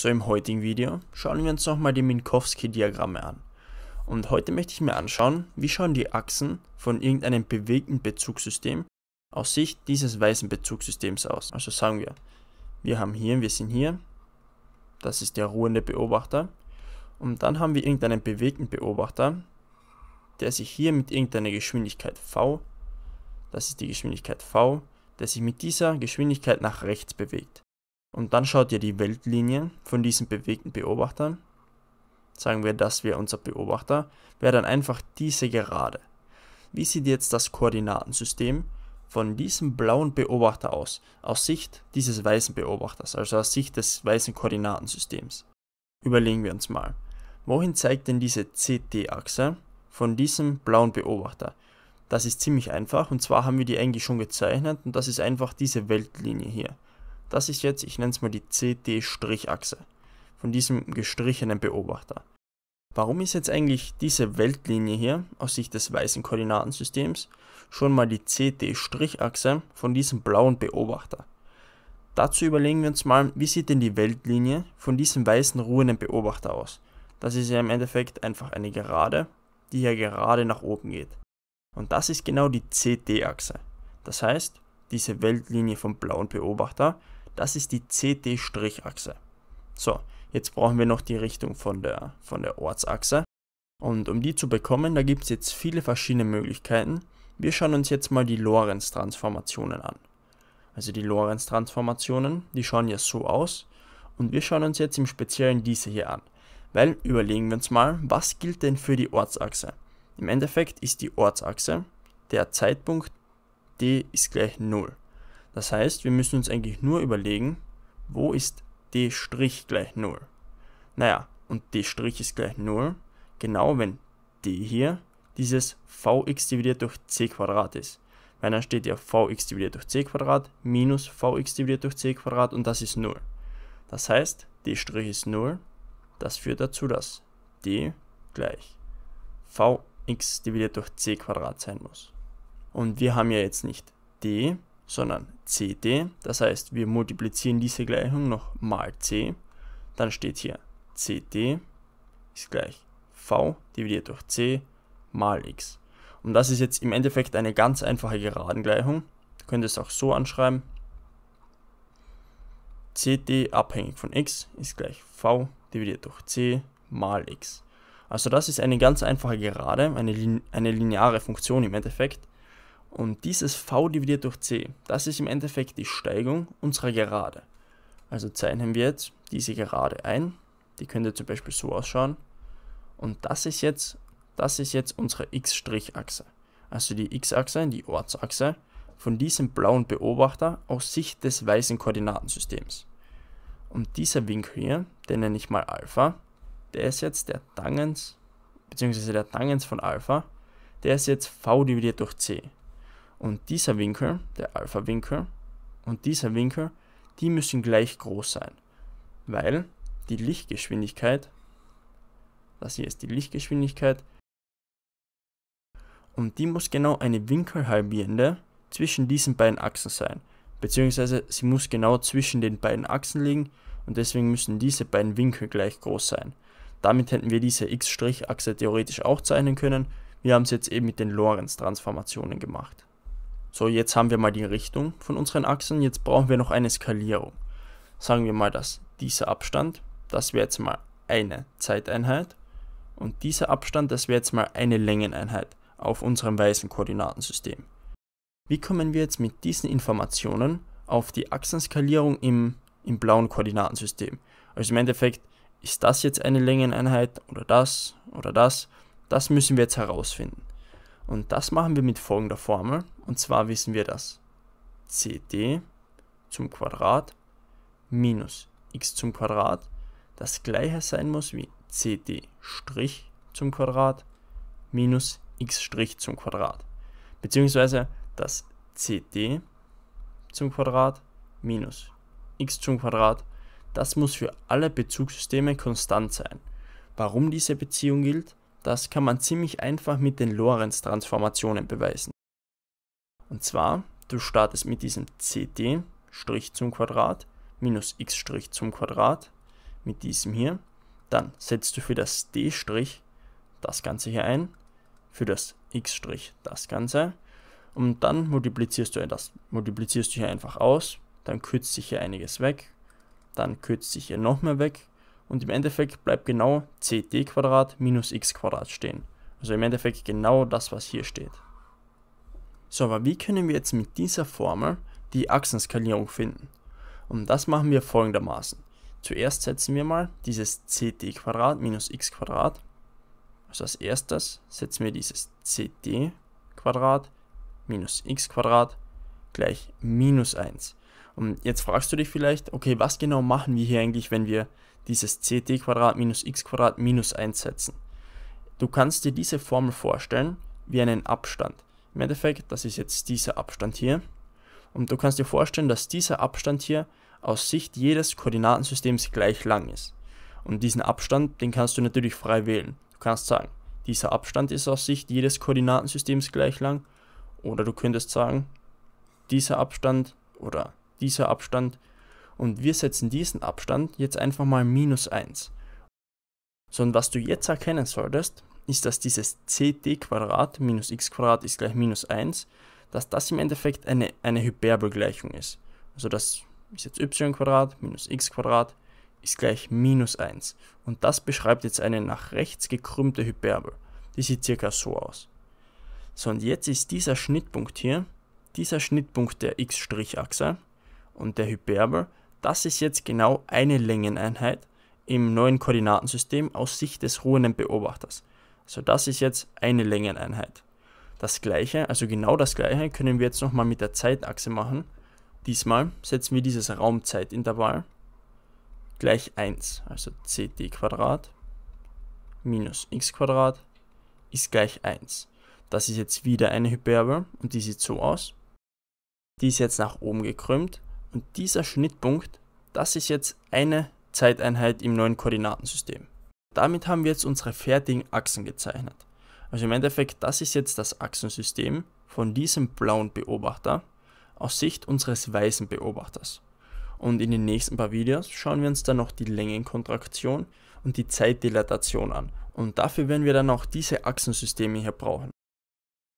So im heutigen Video schauen wir uns nochmal die Minkowski-Diagramme an. Und heute möchte ich mir anschauen, wie schauen die Achsen von irgendeinem bewegten Bezugssystem aus Sicht dieses weißen Bezugssystems aus. Also sagen wir, wir haben hier, wir sind hier, das ist der ruhende Beobachter. Und dann haben wir irgendeinen bewegten Beobachter, der sich hier mit irgendeiner Geschwindigkeit v, das ist die Geschwindigkeit v, der sich mit dieser Geschwindigkeit nach rechts bewegt. Und dann schaut ihr die Weltlinien von diesen bewegten Beobachtern. Sagen wir, das wäre unser Beobachter, wäre dann einfach diese Gerade. Wie sieht jetzt das Koordinatensystem von diesem blauen Beobachter aus, aus Sicht dieses weißen Beobachters, also aus Sicht des weißen Koordinatensystems? Überlegen wir uns mal. Wohin zeigt denn diese CT-Achse von diesem blauen Beobachter? Das ist ziemlich einfach und zwar haben wir die eigentlich schon gezeichnet und das ist einfach diese Weltlinie hier. Das ist jetzt, ich nenne es mal die cd achse von diesem gestrichenen Beobachter. Warum ist jetzt eigentlich diese Weltlinie hier aus Sicht des weißen Koordinatensystems schon mal die cd achse von diesem blauen Beobachter? Dazu überlegen wir uns mal, wie sieht denn die Weltlinie von diesem weißen ruhenden Beobachter aus? Das ist ja im Endeffekt einfach eine Gerade, die ja gerade nach oben geht. Und das ist genau die cd achse Das heißt, diese Weltlinie vom blauen Beobachter das ist die CT-Achse. So, jetzt brauchen wir noch die Richtung von der, von der Ortsachse. Und um die zu bekommen, da gibt es jetzt viele verschiedene Möglichkeiten. Wir schauen uns jetzt mal die Lorentz-Transformationen an. Also die Lorentz-Transformationen, die schauen ja so aus. Und wir schauen uns jetzt im Speziellen diese hier an. Weil überlegen wir uns mal, was gilt denn für die Ortsachse? Im Endeffekt ist die Ortsachse der Zeitpunkt d ist gleich 0. Das heißt, wir müssen uns eigentlich nur überlegen, wo ist d' gleich 0? Naja, und d' ist gleich 0, genau wenn d hier dieses vx dividiert durch c Quadrat ist. Weil dann steht ja vx dividiert durch c Quadrat minus vx dividiert durch c Quadrat und das ist 0. Das heißt, d' ist 0, das führt dazu, dass d gleich vx dividiert durch c Quadrat sein muss. Und wir haben ja jetzt nicht d sondern CD. Das heißt, wir multiplizieren diese Gleichung noch mal c. Dann steht hier CD ist gleich v dividiert durch c mal x. Und das ist jetzt im Endeffekt eine ganz einfache Geradengleichung. Du könntest es auch so anschreiben. CD abhängig von x ist gleich v dividiert durch c mal x. Also das ist eine ganz einfache Gerade, eine, eine lineare Funktion im Endeffekt, und dieses v dividiert durch c, das ist im Endeffekt die Steigung unserer Gerade. Also zeichnen wir jetzt diese Gerade ein. Die könnte zum Beispiel so ausschauen. Und das ist jetzt, das ist jetzt unsere x-Achse. Also die x-Achse, die Ortsachse, von diesem blauen Beobachter aus Sicht des weißen Koordinatensystems. Und dieser Winkel hier, den nenne ich mal Alpha, der ist jetzt der Tangens, beziehungsweise der Tangens von Alpha, der ist jetzt v dividiert durch c und dieser Winkel, der Alpha-Winkel und dieser Winkel, die müssen gleich groß sein, weil die Lichtgeschwindigkeit, das hier ist die Lichtgeschwindigkeit, und die muss genau eine winkelhalbierende zwischen diesen beiden Achsen sein, beziehungsweise sie muss genau zwischen den beiden Achsen liegen und deswegen müssen diese beiden Winkel gleich groß sein. Damit hätten wir diese x-Achse theoretisch auch zeichnen können, wir haben es jetzt eben mit den Lorentz-Transformationen gemacht. So, jetzt haben wir mal die Richtung von unseren Achsen. Jetzt brauchen wir noch eine Skalierung. Sagen wir mal, dass dieser Abstand, das wäre jetzt mal eine Zeiteinheit. Und dieser Abstand, das wäre jetzt mal eine Längeneinheit auf unserem weißen Koordinatensystem. Wie kommen wir jetzt mit diesen Informationen auf die Achsenskalierung im, im blauen Koordinatensystem? Also im Endeffekt, ist das jetzt eine Längeneinheit oder das oder das? Das müssen wir jetzt herausfinden. Und das machen wir mit folgender Formel. Und zwar wissen wir dass cd zum Quadrat minus x zum Quadrat das gleiche sein muss wie cd' zum Quadrat minus x' zum Quadrat. Beziehungsweise dass cd zum Quadrat minus x zum Quadrat, das muss für alle Bezugssysteme konstant sein. Warum diese Beziehung gilt, das kann man ziemlich einfach mit den Lorentz-Transformationen beweisen. Und zwar, du startest mit diesem ct zum Quadrat minus x' zum Quadrat mit diesem hier. Dann setzt du für das d' das Ganze hier ein, für das x' das Ganze. Und dann multiplizierst du das, multiplizierst du hier einfach aus, dann kürzt sich hier einiges weg, dann kürzt sich hier noch mehr weg und im Endeffekt bleibt genau cd minus x stehen. Also im Endeffekt genau das, was hier steht. So, aber wie können wir jetzt mit dieser Formel die Achsenskalierung finden? Und das machen wir folgendermaßen. Zuerst setzen wir mal dieses cd minus x Also als erstes setzen wir dieses cd minus x gleich minus 1. Und jetzt fragst du dich vielleicht, okay, was genau machen wir hier eigentlich, wenn wir dieses ct minus x minus einsetzen? Du kannst dir diese Formel vorstellen wie einen Abstand. Im Endeffekt, das ist jetzt dieser Abstand hier. Und du kannst dir vorstellen, dass dieser Abstand hier aus Sicht jedes Koordinatensystems gleich lang ist. Und diesen Abstand, den kannst du natürlich frei wählen. Du kannst sagen, dieser Abstand ist aus Sicht jedes Koordinatensystems gleich lang. Oder du könntest sagen, dieser Abstand oder dieser Abstand und wir setzen diesen Abstand jetzt einfach mal minus 1. So und was du jetzt erkennen solltest, ist, dass dieses ct Quadrat minus x Quadrat ist gleich minus 1, dass das im Endeffekt eine, eine Hyperbelgleichung ist. Also das ist jetzt y Quadrat minus x Quadrat ist gleich minus 1. Und das beschreibt jetzt eine nach rechts gekrümmte Hyperbel. Die sieht circa so aus. So, und jetzt ist dieser Schnittpunkt hier, dieser Schnittpunkt der x-Achse, und der Hyperbel, das ist jetzt genau eine Längeneinheit im neuen Koordinatensystem aus Sicht des ruhenden Beobachters. Also das ist jetzt eine Längeneinheit. Das gleiche, also genau das gleiche, können wir jetzt nochmal mit der Zeitachse machen. Diesmal setzen wir dieses Raumzeitintervall gleich 1, also ct Quadrat minus x Quadrat ist gleich 1. Das ist jetzt wieder eine Hyperbel und die sieht so aus. Die ist jetzt nach oben gekrümmt und dieser Schnittpunkt, das ist jetzt eine Zeiteinheit im neuen Koordinatensystem. Damit haben wir jetzt unsere fertigen Achsen gezeichnet. Also im Endeffekt, das ist jetzt das Achsensystem von diesem blauen Beobachter aus Sicht unseres weißen Beobachters. Und in den nächsten paar Videos schauen wir uns dann noch die Längenkontraktion und die Zeitdilatation an. Und dafür werden wir dann auch diese Achsensysteme hier brauchen.